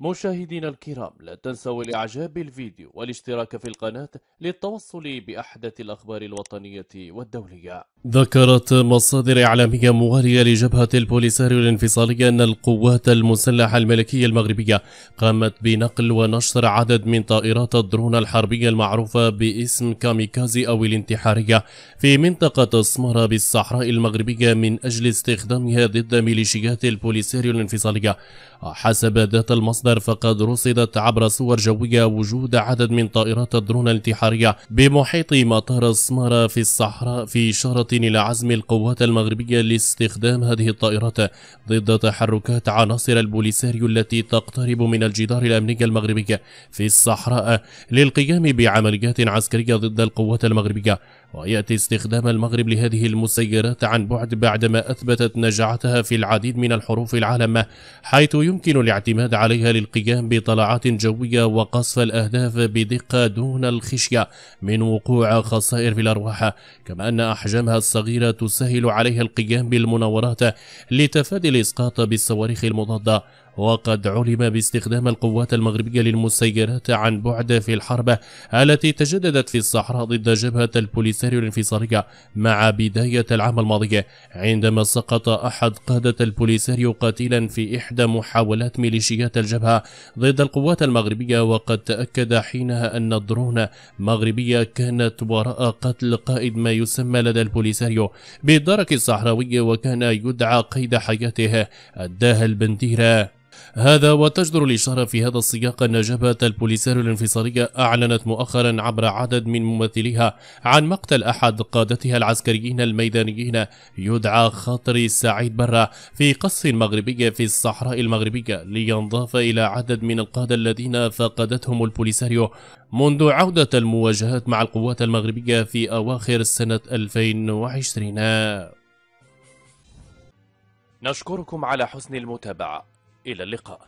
مشاهدينا الكرام لا تنسوا الإعجاب بالفيديو والاشتراك في القناة للتوصل بأحدث الأخبار الوطنية والدولية ذكرت مصادر إعلامية موالية لجبهة البوليساريو الانفصالية أن القوات المسلحة الملكية المغربية قامت بنقل ونشر عدد من طائرات الدرون الحربية المعروفة باسم كاميكازي أو الانتحارية في منطقة اسمارة بالصحراء المغربية من أجل استخدامها ضد ميليشيات البوليساريو الانفصالية حسب ذات المصدر فقد رصدت عبر صور جوية وجود عدد من طائرات الدرون الانتحارية بمحيط مطار السمارة في الصحراء في إشارة إلى عزم القوات المغربية لاستخدام هذه الطائرات ضد تحركات عناصر البوليساريو التي تقترب من الجدار الأمني المغربي في الصحراء للقيام بعمليات عسكرية ضد القوات المغربية ويأتي استخدام المغرب لهذه المسيرات عن بعد بعدما أثبتت نجاعتها في العديد من الحروف العالم حيث يمكن الاعتماد عليها للقيام بطلعات جوية وقصف الأهداف بدقة دون الخشية من وقوع خسائر في الأرواح كما أن أحجامها الصغيرة تسهل عليها القيام بالمناورات لتفادي الإسقاط بالصواريخ المضادة وقد علم باستخدام القوات المغربية للمسيرات عن بعد في الحرب التي تجددت في الصحراء ضد جبهة البوليساريو الانفصالية مع بداية العام الماضي عندما سقط أحد قادة البوليساريو قتيلا في إحدى محاولات ميليشيات الجبهة ضد القوات المغربية وقد تأكد حينها أن الدرون مغربية كانت وراء قتل قائد ما يسمى لدى البوليساريو بالدرك الصحراوي وكان يدعى قيد حياته أداها البنديرة هذا وتجدر الإشارة في هذا السياق أن جبهة البوليساريو الانفصالية أعلنت مؤخرا عبر عدد من ممثليها عن مقتل أحد قادتها العسكريين الميدانيين يدعى خاطري سعيد برا في قصف مغربي في الصحراء المغربية لينضاف إلى عدد من القادة الذين فقدتهم البوليساريو منذ عودة المواجهات مع القوات المغربية في أواخر سنة 2020 نشكركم على حسن المتابعة إلى اللقاء